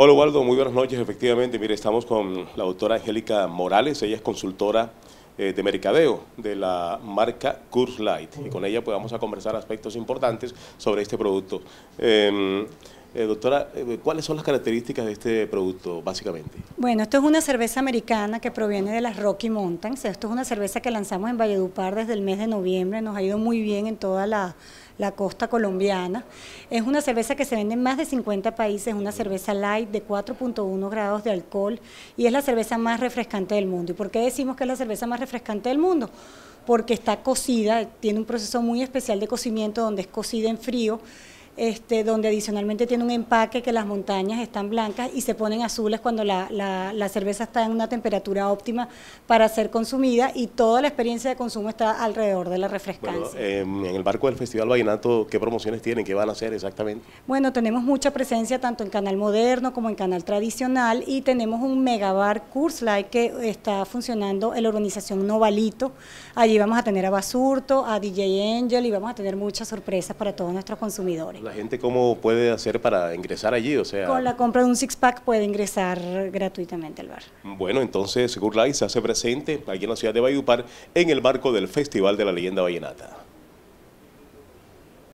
Hola, Waldo. Muy buenas noches. Efectivamente, mire, estamos con la doctora Angélica Morales. Ella es consultora eh, de mercadeo de la marca Curse Light. Y con ella pues, vamos a conversar aspectos importantes sobre este producto. Em, eh, doctora, eh, ¿cuáles son las características de este producto, básicamente? Bueno, esto es una cerveza americana que proviene de las Rocky Mountains. Esto es una cerveza que lanzamos en Valledupar desde el mes de noviembre. Nos ha ido muy bien en toda la, costa colombiana. Es una cerveza que se vende en más de 50 países, es una cerveza light de 4.1 grados de alcohol y es la cerveza más refrescante del mundo. ¿Y por qué decimos que es la cerveza más refrescante del mundo? Porque está cocida, tiene un proceso muy especial de cocimiento donde es cocida en frío este, donde adicionalmente tiene un empaque que las montañas están blancas y se ponen azules cuando la, cerveza está en una temperatura óptima para ser consumida y toda la experiencia de consumo está alrededor de la refrescancia. Bueno, em, en el barco del Festival Vallenato, ¿qué promociones tienen? ¿Qué van a hacer exactamente? Bueno, tenemos mucha presencia tanto en Canal Moderno como en Canal Tradicional y tenemos un megabar Curse Light que está funcionando en la organización Novalito. Allí vamos a tener a Basurto, a DJ Angel y vamos a tener muchas sorpresas para todos nuestros consumidores la gente cómo puede hacer para ingresar allí? O sea, Con la compra de un six-pack puede ingresar gratuitamente al bar. Bueno, entonces Good se hace presente aquí en la ciudad de Bayupar, en el marco del Festival de la Leyenda Vallenata.